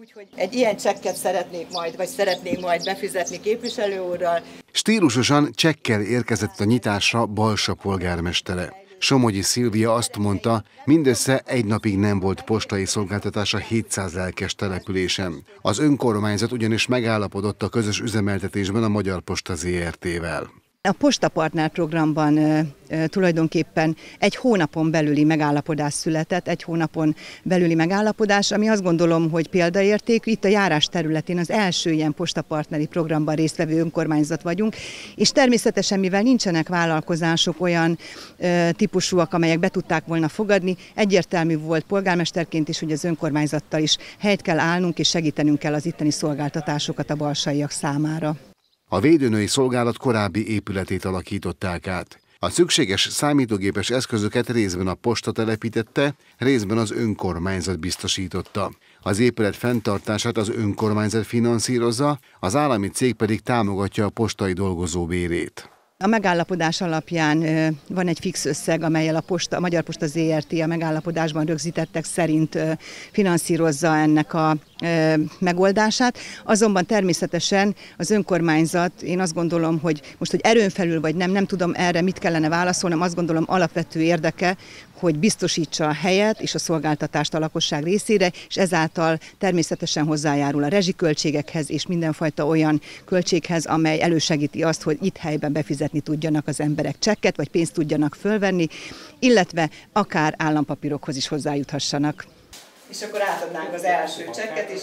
Úgyhogy egy ilyen csekket szeretnék majd, vagy szeretnék majd befizetni képviselő úrral. Stílusosan csekkel érkezett a nyitásra Balsa polgármestere. Somogyi Szilvia azt mondta, mindössze egy napig nem volt postai szolgáltatása 700 lelkes településen. Az önkormányzat ugyanis megállapodott a közös üzemeltetésben a Magyar Posta ZRT-vel. A Postapartner programban ö, ö, tulajdonképpen egy hónapon belüli megállapodás született, egy hónapon belüli megállapodás, ami azt gondolom, hogy példaértékű. Itt a járás területén az első ilyen postapartneri programban résztvevő önkormányzat vagyunk, és természetesen, mivel nincsenek vállalkozások olyan ö, típusúak, amelyek be tudták volna fogadni, egyértelmű volt polgármesterként is, hogy az önkormányzattal is helyt kell állnunk, és segítenünk kell az itteni szolgáltatásokat a balsaiak számára. A védőnői szolgálat korábbi épületét alakították át. A szükséges számítógépes eszközöket részben a posta telepítette, részben az önkormányzat biztosította. Az épület fenntartását az önkormányzat finanszírozza, az állami cég pedig támogatja a postai dolgozó bérét. A megállapodás alapján van egy fix összeg, amelyel a, posta, a Magyar Posta ZRT a megállapodásban rögzítettek szerint finanszírozza ennek a megoldását. Azonban természetesen az önkormányzat, én azt gondolom, hogy most, hogy erőn felül vagy nem, nem tudom erre mit kellene válaszolnom, azt gondolom alapvető érdeke, hogy biztosítsa a helyet és a szolgáltatást a lakosság részére, és ezáltal természetesen hozzájárul a rezsiköltségekhez és mindenfajta olyan költséghez, amely elősegíti azt, hogy itt helyben befizetni tudjanak az emberek csekket, vagy pénzt tudjanak fölvenni, illetve akár állampapírokhoz is hozzájuthassanak és akkor átadnánk az első csekket, is.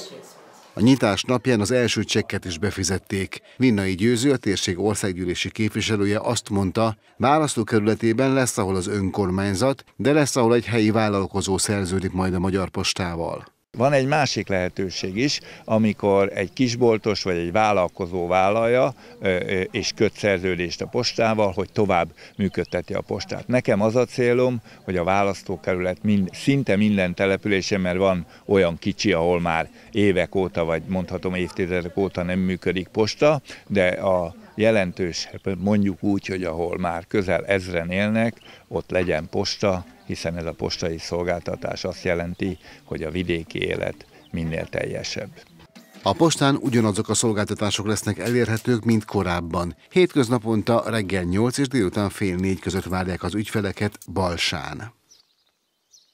a nyitás napján az első csekket is befizették. Vinnai Győző, a térség országgyűlési képviselője azt mondta, választókerületében lesz, ahol az önkormányzat, de lesz, ahol egy helyi vállalkozó szerződik majd a Magyar Postával. Van egy másik lehetőség is, amikor egy kisboltos vagy egy vállalkozó vállalja és köt szerződést a postával, hogy tovább működteti a postát. Nekem az a célom, hogy a választókerület mind, szinte minden településen, mert van olyan kicsi, ahol már évek óta, vagy mondhatom évtizedek óta nem működik posta, de a jelentős, mondjuk úgy, hogy ahol már közel ezren élnek, ott legyen posta, hiszen ez a postai szolgáltatás azt jelenti, hogy a vidéki élet minél teljesebb. A postán ugyanazok a szolgáltatások lesznek elérhetők, mint korábban. Hétköznaponta reggel 8 és délután fél 4 között várják az ügyfeleket Balsán.